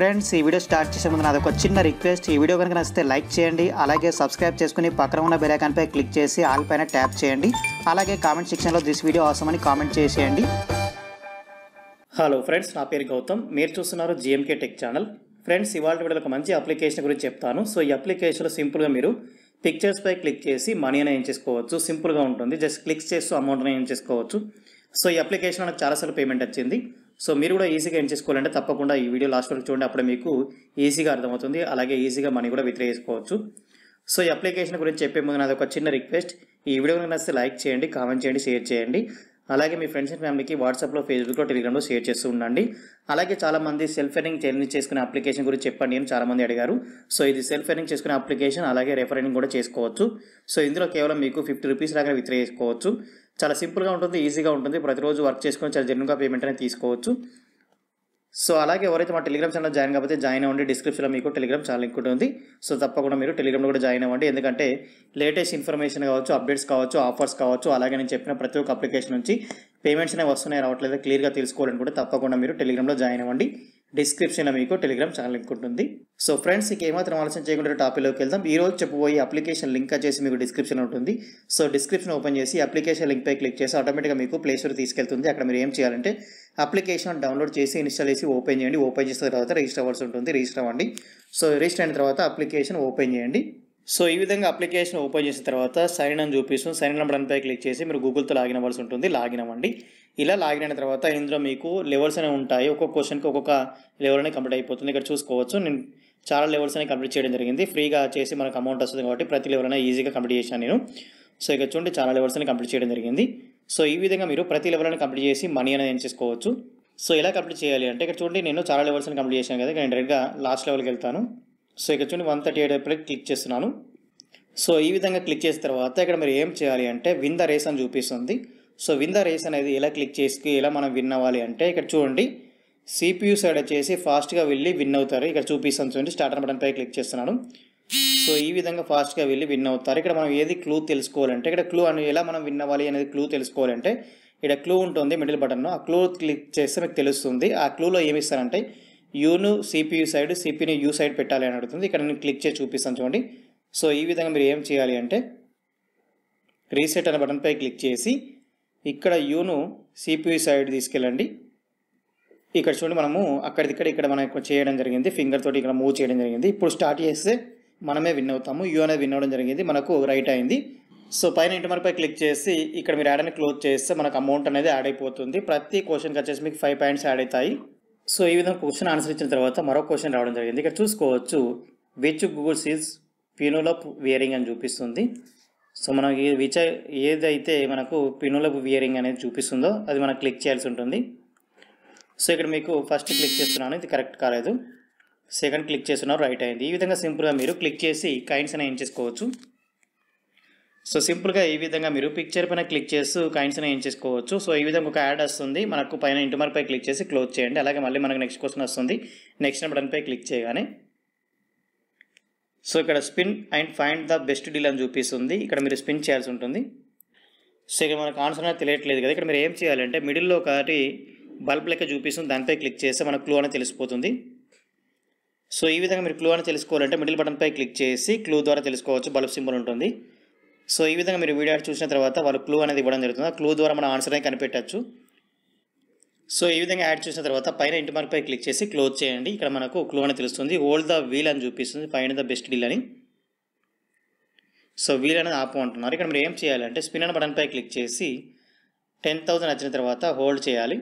friends ఈ video start చేసే ముందు నాది ఒక చిన్న రిక్వెస్ట్ ఈ వీడియో కనుక నచ్చితే లైక్ చేయండి అలాగే సబ్స్క్రైబ్ చేసుకుని పక్కన ఉన్న పై క్లిక్ చేసి ఆల్ పైన ట్యాప్ చేయండి అలాగే కామెంట్ సెక్షన్లో దిస్ వీడియో అవసరం అని కామెంట్ చేసేయండి హలో ఫ్రెండ్స్ నా పేరు గౌతమ్ మీరు చూస్తున్నారు జిఎంకే టెక్ ఛానల్ ఫ్రెండ్స్ ఇవాళ వీడియో ఒక మంచి అప్లికేషన్ గురించి చెప్తాను సో ఈ అప్లికేషన్లో సింపుల్గా మీరు పిక్చర్స్పై క్లిక్ చేసి మనీ అనేది ఏం చేసుకోవచ్చు సింపుల్గా ఉంటుంది జస్ట్ క్లిక్ చేస్తూ అమౌంట్ ఏం చేసుకోవచ్చు సో ఈ అప్లికేషన్ నాకు చాలాసార్లు పేమెంట్ వచ్చింది సో మీరు కూడా ఈజీగా ఏం చేసుకోవాలంటే తప్పకుండా ఈ వీడియో లాస్ట్ వరకు చూడండి అప్పుడు మీకు ఈజీగా అర్థమవుతుంది అలాగే ఈజీగా మనీ కూడా విత్డ్రా చేసుకోవచ్చు సో ఈ అప్లికేషన్ గురించి చెప్పే ముందు నాది ఒక చిన్న రిక్వెస్ట్ ఈ వీడియో నచ్చితే లైక్ చేయండి కామెంట్ చేయండి షేర్ చేయండి అలాగే మీ ఫ్రెండ్స్ అండ్ ఫ్యామిలీకి వాట్సాప్లో ఫేస్బుక్లో టెలిగ్రామ్లో షేర్ చేస్తూ ఉండండి అలాగే చాలామంది సెల్ఫ్ ఎర్నింగ్ చేంజ్ చేసుకునే అప్లికేషన్ గురించి చెప్పండి అని చాలామంది అడిగారు సో ఇది సెల్ఫ్ ఎర్నింగ్ చేసుకునే అప్లికేషన్ అలాగే రెఫర్ కూడా చేసుకోవచ్చు సో ఇందులో కేవలం మీకు ఫిఫ్టీ రూపీస్ దాకా విత్డ్రా చేసుకోవచ్చు చాలా సింపుల్గా ఉంటుంది ఈజీగా ఉంటుంది ప్రతిరోజు వర్క్ చేసుకొని చాలా జెన్యున్గా పేమెంట్ అనేది తీసుకోవచ్చు సో అలాగే ఎవరైతే మా టెలిగ్రామ్ ఛానల్ జాయిన్ కాకపోతే జాయిన్ అవ్వండి డిస్క్రిప్షన్లో మీకు టెలిగ్రామ్ ఛానల్ లింక్ ఉంటుంది సో తప్పకుండా మీరు టెలిగ్రామ్లో కూడా జాయిన్ అవ్వండి ఎందుకంటే లేటెస్ట్ ఇన్ఫర్మేషన్ కావచ్చు అప్డేట్స్ కావచ్చు ఆఫర్స్ కావచ్చు అలాగే నేను చెప్పిన ప్రతి ఒక్క అప్లికేషన్ నుంచి పేమెంట్స్ అనేవి వస్తున్నాయి రావట్లేదు క్లియర్గా తెలుసుకోవాలని కూడా తప్పకుండా మీరు టెలిగ్రామ్లో జాయిన్ అవ్వండి డిస్క్రిప్షన్లో మీకు టెలిగ్రామ్ ఛానల్ లింక్ ఉంటుంది సో ఫ్రెండ్స్ ఇక ఏమాత్రం ఆలోచన చేయకుండా టాపిక్లోకి వెళ్దాం ఈ రోజు చెప్పబోయే అప్లికేషన్ లింక్ చేసి మీకు డిస్క్రిప్షన్ ఉంటుంది సో డిస్క్రిప్షన్ ఓపెన్ చేసి అప్లికేషన్ లింక్పై క్లిక్ చేసి ఆటోమేటిక్గా మీకు ప్లేస్టోర్ తీసుకెళ్తుంది అక్కడ మీరు ఏం చేయాలంటే అప్లికేషన్ డౌన్లోడ్ చేసి ఇన్స్టాల్ చేసి ఓపెన్ చేయండి ఓపెన్ చేసిన తర్వాత రిజిస్టర్ అవ్వాల్సి ఉంటుంది రిజిస్టర్ అవ్వండి సో రిజిస్టర్ అయిన తర్వాత అప్లికేషన్ ఓపెన్ చేయండి సో ఈ విధంగా అప్లికేషన్ ఓపెన్ చేసిన తర్వాత సైన్ అని చూపిస్తుంది సైన్ నెంబర్ పై క్లిక్ చేసి మీరు గూగుల్తో లాగిన్ అవ్వాల్సి ఉంటుంది లాగిన్ అవ్వండి ఇలా లాగిన్ అయిన తర్వాత ఇందులో మీకు లెవెల్స్ అనేవి ఉంటాయి ఒక్కొక్క క్వశ్చన్కి ఒక్కొక్క లెవెల్ అనేది కంప్లీట్ అయిపోతుంది ఇక్కడ చూసుకోవచ్చు నేను చాలా లెవెల్స్ అనేవి కంప్లీట్ చేయడం జరిగింది ఫ్రీగా చేసి మనకు అమౌంట్ వస్తుంది కాబట్టి ప్రతి లెవెల్ అనేది ఈజీగా కంప్లీట్ చేశాను నేను సో ఇక్కడ చూడండి చాలా లెవెల్స్ అనేవి కంప్లీట్ చేయడం జరిగింది సో ఈ విధంగా మీరు ప్రతి లెవెల్ అనేది కంప్లీట్ చేసి మనీ అనేది ఏం చేసుకోవచ్చు సో ఎలా కంప్లీట్ చేయాలి అంటే ఇక్కడ చూడండి నేను చాలా లెవెల్స్ కంప్లీట్ చేశాను కదా నేను డైరెక్ట్గా లాస్ట్ లెవెల్కి వెళ్తాను సో ఇక్కడ చూడండి వన్ థర్టీ ఎయిట్ ఎప్పుడైతే క్లిక్ చేస్తున్నాను సో ఈ విధంగా క్లిక్ చేసిన తర్వాత ఇక్కడ మీరు ఏం చేయాలి అంటే వింద ద రేస్ అని చూపిస్తుంది సో వింద ద రేస్ అనేది ఎలా క్లిక్ చేసి ఎలా మనం విన్ అవ్వాలి అంటే ఇక్కడ చూడండి సిపియూ సైడ్ వచ్చేసి ఫాస్ట్గా వెళ్ళి విన్ అవుతారు ఇక్కడ చూపిస్తాను చూడండి స్టార్టర్ బటన్పై క్లిక్ చేస్తున్నాను సో ఈ విధంగా ఫాస్ట్గా వెళ్ళి విన్ అవుతారు ఇక్కడ మనం ఏది క్లూ తెలుసుకోవాలంటే ఇక్కడ క్లూ అని ఎలా మనం విన్ అవ్వాలి అనేది క్లూ తెలుసుకోవాలంటే ఇక్కడ క్లూ ఉంటుంది మిడిల్ బటన్ ఆ క్లూ క్లిక్ చేస్తే మీకు తెలుస్తుంది ఆ క్లూలో ఏమి ఇస్తారంటే యూను సిపియు సైడ్ సిపిని యూ సైడ్ పెట్టాలి అని అడుగుతుంది ఇక్కడ నేను క్లిక్ చేసి చూపిస్తాను చూడండి సో ఈ విధంగా మీరు ఏం చేయాలి అంటే రీసెట్ అనే బటన్పై క్లిక్ చేసి ఇక్కడ యూను సిపియు సైడ్ తీసుకెళ్ళండి ఇక్కడ చూడండి మనము అక్కడిక్కడ ఇక్కడ మనం చేయడం జరిగింది ఫింగర్ తోటి ఇక్కడ మూవ్ చేయడం జరిగింది ఇప్పుడు స్టార్ట్ చేస్తే మనమే విన్ అవుతాము యూ అనేది విన్ అవడం జరిగింది మనకు రైట్ అయింది సో పైన ఇంటి ఇంటర్మర్పై క్లిక్ చేసి ఇక్కడ మీరు యాడ్ అని క్లోజ్ చేస్తే మనకు అమౌంట్ అనేది యాడ్ అయిపోతుంది ప్రతి క్వశ్చన్కి వచ్చేసి మీకు ఫైవ్ పాయింట్స్ యాడ్ అవుతాయి సో ఈ విధంగా క్వశ్చన్ ఆన్సర్ ఇచ్చిన తర్వాత మరో క్వశ్చన్ రావడం జరిగింది ఇక్కడ చూసుకోవచ్చు which Google's is Penelope wearing అని చూపిస్తుంది సో మనం విచ్ ఏదైతే మనకు పినోలప్ వియరింగ్ అనేది చూపిస్తుందో అది మనం క్లిక్ చేయాల్సి ఉంటుంది సో ఇక్కడ మీకు ఫస్ట్ క్లిక్ చేస్తున్నాను ఇది కరెక్ట్ కాలేదు సెకండ్ క్లిక్ చేస్తున్నారు రైట్ అయింది ఈ విధంగా సింపుల్గా మీరు క్లిక్ చేసి కైండ్స్ అనేవి ఏం చేసుకోవచ్చు సో సింపుల్గా ఈ విధంగా మీరు పిక్చర్ పైన క్లిక్ చేస్తూ కాయిన్స్ని ఏం చేసుకోవచ్చు సో ఈ విధంగా ఒక యాడ్ వస్తుంది మనకు పైన ఇంటిమర్పై క్లిక్ చేసి క్లోజ్ చేయండి అలాగే మళ్ళీ మనకు నెక్స్ట్ క్వశ్చన్ వస్తుంది నెక్స్ట్ బటన్పై క్లిక్ చేయగానే సో ఇక్కడ spin and find the best deal అని చూపిస్తుంది ఇక్కడ మీరు స్పిన్ చేయాల్సి ఉంటుంది సో ఇక్కడ మనకు ఆన్సర్ అనేది తెలియట్లేదు కదా ఇక్కడ మీరు ఏం చేయాలంటే మిడిల్లో ఒకటి బల్బ్ లెక్క చూపిస్తుంది దానిపై క్లిక్ చేస్తే మనకు క్లూ అనేది తెలిసిపోతుంది సో ఈ విధంగా మీరు క్లూ అని తెలుసుకోవాలంటే మిడిల్ బటన్పై క్లిక్ చేసి క్లూ ద్వారా తెలుసుకోవచ్చు బల్బ్ సింబల్ ఉంటుంది సో ఈ విధంగా మీరు వీడియో చూసిన తర్వాత వాళ్ళు క్లూ అనేది ఇవ్వడం జరుగుతుంది క్లూ ద్వారా మనం ఆన్సర్ అనేది కనిపెట్టచ్చు సో ఈ విధంగా యాడ్ చేసిన తర్వాత పైన ఇంటి మార్క్పై క్లిక్ చేసి క్లోజ్ చేయండి ఇక్కడ మనకు క్లూ అని తెలుస్తుంది ఓల్డ్ ద వీల్ అని చూపిస్తుంది పైన ద బెస్ట్ డీల్ అని సో వీల్ అనేది ఆపు అంటున్నారు ఇక్కడ మీరు ఏం చేయాలంటే స్పిన్ అని బటన్పై క్లిక్ చేసి టెన్ థౌసండ్ వచ్చిన తర్వాత హోల్డ్ చేయాలి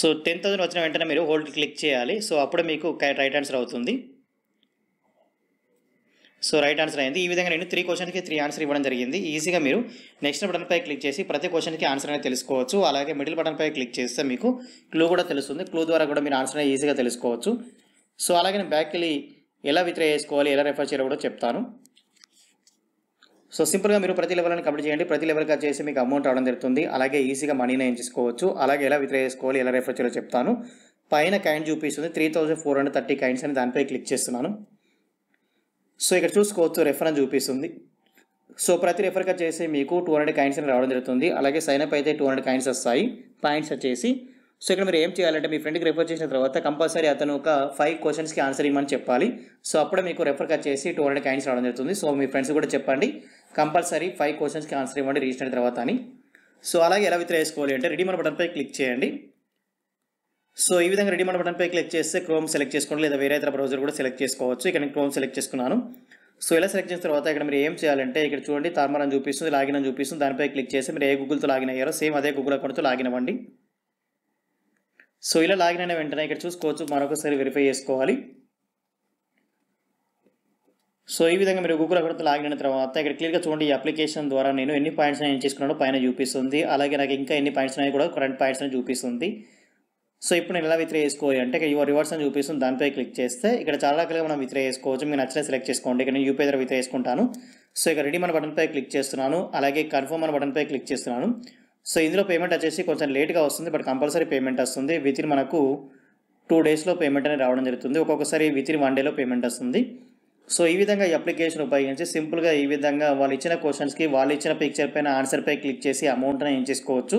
సో టెన్ థౌజండ్ వచ్చిన వెంటనే మీరు హోల్డ్ క్లిక్ చేయాలి సో అప్పుడు మీకు రైట్ ఆన్సర్ అవుతుంది సో రైట్ ఆన్సర్ అయింది ఈ విధంగా నేను త్రీ క్వశ్చన్కి త్రీ ఆన్సర్ ఇవ్వడం జరిగింది ఈజీగా మీరు నెక్స్ట్ బటన్పై క్లిక్ చేసి ప్రతి క్వశ్చన్కి ఆన్సర్ అనేది తెలుసుకోవచ్చు అలాగే మిడిల్ బటన్పై క్లిక్ చేస్తే మీకు క్లూ కూడా తెలుస్తుంది క్లూ ద్వారా కూడా మీరు ఆన్సర్ అనేది ఈజీగా తెలుసుకోవచ్చు సో అలాగే నేను బ్యాక్ వెళ్ళి ఎలా విత్డ్రా చేసుకోవాలి ఎలా రెఫర్ చేయాలో కూడా చెప్తాను సో సింపుల్గా మీరు ప్రతి లెవెల్ని కంప్లీట్ చేయండి ప్రతి లెవెల్గా చేసి మీకు అమౌంట్ రావడం జరుగుతుంది అలాగే ఈజీగా మనీ నేను చేసుకోవచ్చు అలాగే ఎలా విత్డ్రా చేసుకోవాలి ఎలా రెఫర్ చేయాలో చెప్తాను పైన కైండ్ చూపిస్తుంది three thousand four hundred thirty kinds అని దానిపై క్లిక్ చేస్తున్నాను సో ఇక్కడ చూసుకోవచ్చు అని చూపిస్తుంది సో ప్రతి రెఫర్గా చేసి మీకు టూ హండ్రెడ్ కాయిన్స్ అని రావడం జరుగుతుంది అలాగే అప్ అయితే టూ హండ్రెడ్ కాయిన్స్ వస్తాయి పాయింట్స్ వచ్చేసి సో ఇక్కడ మీరు ఏం చేయాలంటే మీ ఫ్రెండ్కి రెఫర్ చేసిన తర్వాత కంపల్సరీ అతను ఒక ఫైవ్ క్వశ్చన్స్కి ఆన్సర్ ఇవ్వమని చెప్పాలి సో అప్పుడే మీకు రెఫర్ కట్ చేసి టూ హండ్రెడ్ కాయిన్స్ రావడం జరుగుతుంది సో మీ ఫ్రెండ్స్ కూడా చెప్పండి కంపల్సరీ ఫైవ్ క్వశ్చన్స్కి ఆన్సర్ ఇవ్వండి రీచ్ అయిన తర్వాత అని సో అలాగే ఎలా విత్ర వేసుకోవాలి అంటే రెడీ మన బటన్పై క్లిక్ చేయండి సో ఈ విధంగా రెడీ మన బటన్పై క్లిక్ చేస్తే క్రోమ్ సెలెక్ట్ చేసుకోండి లేదా వేరే ఇతర బ్రౌజర్ కూడా సెలెక్ట్ చేసుకోవచ్చు ఇక్కడ క్రోమ్ సెలెక్ట్ చేసుకున్నాను సో ఇలా సెలెక్ట్ చేసిన తర్వాత ఇక్కడ మీరు ఏం చేయాలంటే ఇక్కడ చూడండి తార్మర్ అని చూపిస్తుంది లాగిన్ అని చూపిస్తుంది దానిపై క్లిక్ చేసి మీరు ఏ గూగుల్తో లాగిన్ అయ్యారో సేమ్ అదే గూగుల్ అకౌంట్తో లాగిన్ అవ్వండి సో ఇలా లాగిన్ అయిన వెంటనే ఇక్కడ చూసుకోవచ్చు మరొకసారి వెరిఫై చేసుకోవాలి సో ఈ విధంగా మీరు గూగుల్ అకౌంట్తో లాగిన్ అయిన తర్వాత ఇక్కడ క్లియర్గా చూడండి ఈ అప్లికేషన్ ద్వారా నేను ఎన్ని పాయింట్స్ నేను చేసుకున్నానో పైన చూపిస్తుంది అలాగే నాకు ఇంకా ఎన్ని పాయింట్స్ అయినా కూడా కరెంట్ పాయింట్స్ అని చూపిస్తుంది సో ఇప్పుడు నేను ఎలా విత్రే చేసుకోవాలి అంటే ఇక యువర్ రివర్స్ అని చూపిస్తుంది దానిపై క్లిక్ చేస్తే ఇక్కడ చాలా రకాలుగా మనం విత్రే చేసుకోవచ్చు మీకు నచ్చిన సెలెక్ట్ చేసుకోండి ఇక్కడ నేను ద్వారా దగ్గర విత్డ్రా చేసుకుంటాను సో ఇక్కడ రెడీ మన బటన్పై క్లిక్ చేస్తున్నాను అలాగే కన్ఫర్మ్ అనే బటన్పై క్లిక్ చేస్తున్నాను సో ఇందులో పేమెంట్ వచ్చేసి కొంచెం లేట్గా వస్తుంది బట్ కంపల్సరీ పేమెంట్ వస్తుంది విత్ ఇన్ మనకు టూ డేస్లో పేమెంట్ అనేది రావడం జరుగుతుంది ఒక్కొక్కసారి విత్ ఇన్ వన్ డేలో పేమెంట్ వస్తుంది సో ఈ విధంగా ఈ అప్లికేషన్ ఉపయోగించి సింపుల్గా ఈ విధంగా వాళ్ళు ఇచ్చిన క్వశ్చన్స్కి వాళ్ళు ఇచ్చిన పిక్చర్ పైన ఆన్సర్ పై క్లిక్ చేసి అమౌంట్ని ఏం చేసుకోవచ్చు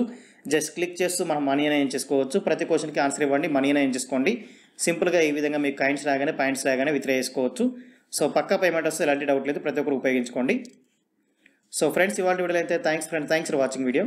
జస్ట్ క్లిక్ చేస్తూ మనం మనీ అయినా చేసుకోవచ్చు ప్రతి క్వశ్చన్కి ఆన్సర్ ఇవ్వండి మనీ అయినా చేసుకోండి సింపుల్గా ఈ విధంగా మీకు కాయింట్స్ రాగానే పాయింట్స్ రాగానే విత్డ్రా చేసుకోవచ్చు సో పక్కా పేమెంట్ వస్తే ఎలాంటి డౌట్ లేదు ప్రతి ఒక్కరు ఉపయోగించుకోండి సో ఫ్రెండ్స్ ఇవాళ వీడియోలో అయితే thanks friend thanks for watching video